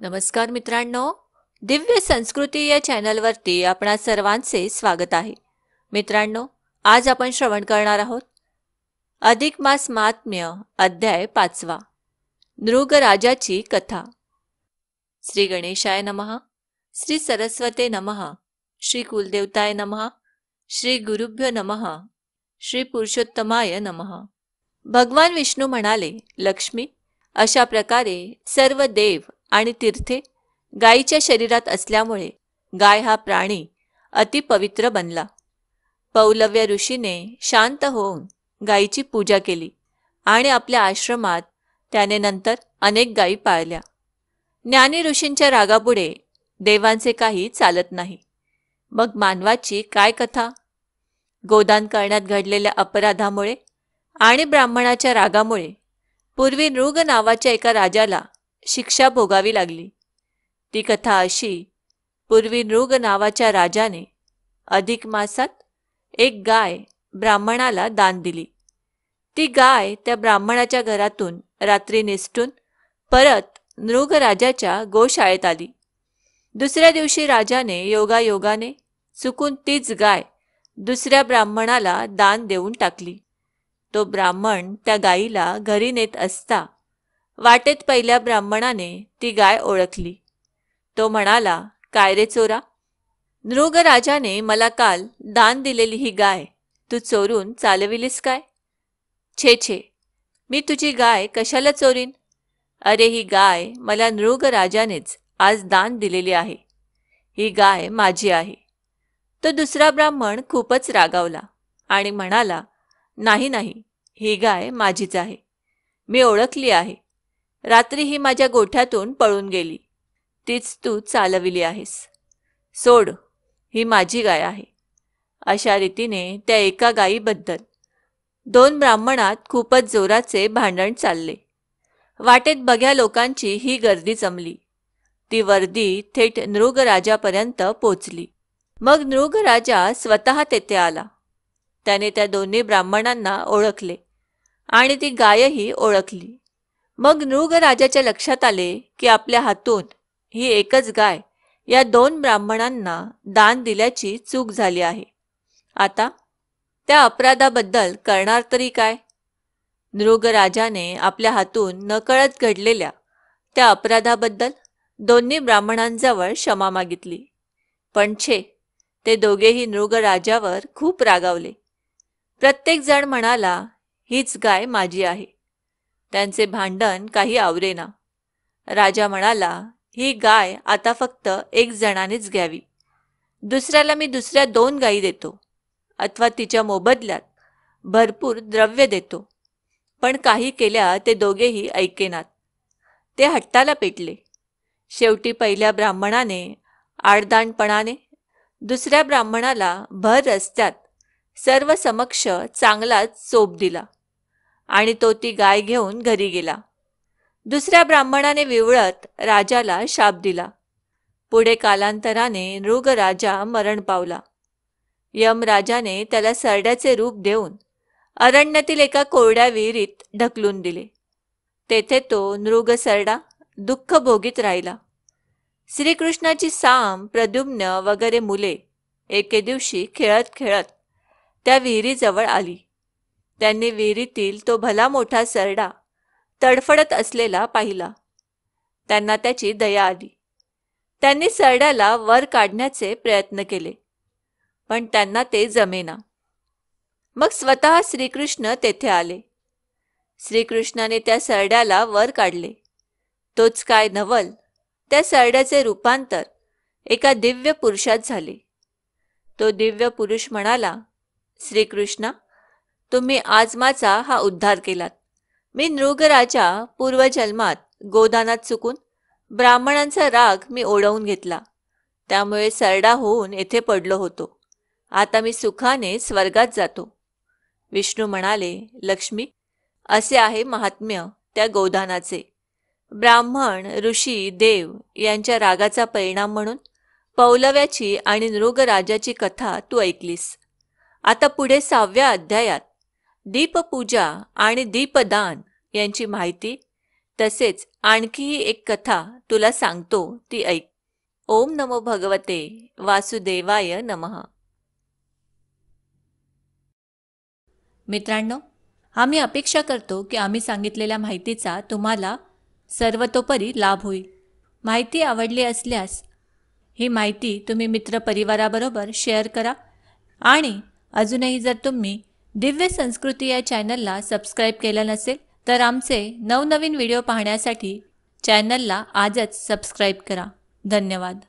नमस्कार मित्रांनो दिव्य संस्कृती या चॅनलवरती आपणा सर्वांचे स्वागत आहे मित्रांनो आज आपण श्रवण करणार आहोत अधिक मास मात्म्य अध्याय पाचवा नृग राजाची कथा श्री गणेशाय नमः श्री सरस्वते नमः श्री कुलदेवताय नमः श्री गुरुभ्य नमः श्री पुरुषोत्तमाय नमः भगवान विष्णू म्हणाले लक्ष्मी अशा प्रकारे सर्व देव आणि तीर्थे गायीच्या शरीरात असल्यामुळे गाय हा प्राणी अतिपवित्र बनला पौलव्य ऋषीने शांत होऊन गायीची पूजा केली आणि आपल्या आश्रमात त्याने नंतर अनेक गायी पाळल्या ज्ञानी ऋषींच्या रागापुढे देवांचे काही चालत नाही मग मानवाची काय कथा गोदान करण्यात घडलेल्या अपराधामुळे आणि ब्राह्मणाच्या रागामुळे पूर्वी नृग नावाच्या एका राजाला शिक्षा भोगावी लागली ती कथा अशी पूर्वी नृग नावाच्या राजाने अधिक मासात एक गाय ब्राह्मणाला दान दिली ती गाय त्या ब्राह्मणाच्या घरातून रात्री निसटून परत नृग राजाच्या गोशाळेत आली दुसऱ्या दिवशी राजाने योगायोगाने चुकून तीच गाय दुसऱ्या ब्राह्मणाला दान देऊन टाकली तो ब्राह्मण त्या गायीला घरी नेत असता वाटेत पहिल्या ब्राह्मणाने ती गाय ओळखली तो म्हणाला काय रे चोरा राजाने मला काल दान दिलेली ही गाय तू चोरून चालविलीस काय छे छे मी तुझी गाय कशाला चोरीन अरे ही गाय मला राजानेच आज दान दिलेली आहे ही गाय माझी आहे तो दुसरा ब्राह्मण खूपच रागावला आणि म्हणाला नाही नाही ही गाय माझीच आहे मी ओळखली आहे रात्री ही माझ्या गोठ्यातून पळून गेली तीच तू चालविली आहेस सोड ही माझी गाय आहे अशा रीतीने त्या एका गायीबद्दल दोन ब्राह्मणात खूपच जोराचे भांडण चालले वाटेत बघ्या लोकांची ही गर्दी जमली ती वर्दी थेट नृगराजापर्यंत पोचली मग राजा स्वतः तेथे आला त्याने त्या दोन्ही ब्राह्मणांना ओळखले आणि ती गायही ओळखली मग नृग राजाच्या लक्षात आले की आपल्या हातून ही एकच गाय या दोन ब्राह्मणांना दान दिल्याची चूक झाली आहे आता त्या अपराधाबद्दल करणार तरी काय नृग राजाने आपल्या हातून नकळत घडलेल्या त्या अपराधाबद्दल दोन्ही ब्राह्मणांजवळ क्षमा मागितली पण छे ते दोघेही नृग राजावर खूप रागावले प्रत्येकजण म्हणाला हीच गाय माझी आहे त्यांचे भांडण काही आवरेना राजा म्हणाला ही गाय आता फक्त एक जणानेच घ्यावी दुसऱ्याला मी दुसऱ्या दोन गायी देतो अथवा तिच्या मोबदल्यात भरपूर द्रव्य देतो पण काही केल्या ते दोघेही ऐकेनात ते हट्टाला पेटले शेवटी पहिल्या ब्राह्मणाने आडदांडपणाने दुसऱ्या ब्राह्मणाला भर रस्त्यात सर्व समक्ष चांगलाच चोप दिला आणि तो ती गाय घेऊन घरी गेला दुसऱ्या ब्राह्मणाने विवळत राजाला शाप दिला पुढे कालांतराने नृग राजा मरण पावला यम राजाने त्याला सरड्याचे रूप देऊन अरण्यातील एका कोरड्या विहिरीत ढकलून दिले तेथे तो नृग सरडा दुःख भोगीत राहिला श्रीकृष्णाची साम प्रद्युम्न वगैरे मुले एके दिवशी खेळत खेळत त्या विहिरीजवळ आली त्यांनी विहिरीतील तो भला मोठा सरडा तडफडत असलेला पाहिला त्यांना त्याची दया आली त्यांनी सरड्याला वर काढण्याचे प्रयत्न केले पण त्यांना ते जमेना मग स्वतः श्रीकृष्ण तेथे आले श्रीकृष्णाने त्या सरड्याला वर काढले तोच काय नवल त्या सरड्याचे रूपांतर एका दिव्य पुरुषात झाले तो दिव्य पुरुष म्हणाला श्रीकृष्णा तुम्ही आजमाचा हा उद्धार केलात मी नृगराच्या पूर्वजन्मात गोदानात चुकून ब्राह्मणांचा राग मी ओढवून घेतला त्यामुळे सरडा होऊन येथे पडलो होतो आता मी सुखाने स्वर्गात जातो विष्णू म्हणाले लक्ष्मी असे आहे महात्म्य त्या गोदानाचे ब्राह्मण ऋषी देव यांच्या रागाचा परिणाम म्हणून पौलव्याची आणि नृगराजाची कथा तू ऐकलीस आता पुढे सहाव्या अध्यायात दीपपूजा आणि दीपदान यांची माहिती तसेच आणखीही एक कथा तुला सांगतो ती ऐक ओम नमो भगवते वासुदेवाय नमः मित्रांनो आम्ही अपेक्षा करतो की आम्ही सांगितलेल्या माहितीचा तुम्हाला सर्वतोपरी लाभ होईल माहिती आवडली असल्यास ही माहिती तुम्ही मित्रपरिवाराबरोबर शेअर करा आणि अजूनही जर तुम्ही दिव्य संस्कृती या चॅनलला सबस्क्राईब केलं नसेल तर आमचे नवनवीन व्हिडिओ पाहण्यासाठी चॅनलला आजच सबस्क्राईब करा धन्यवाद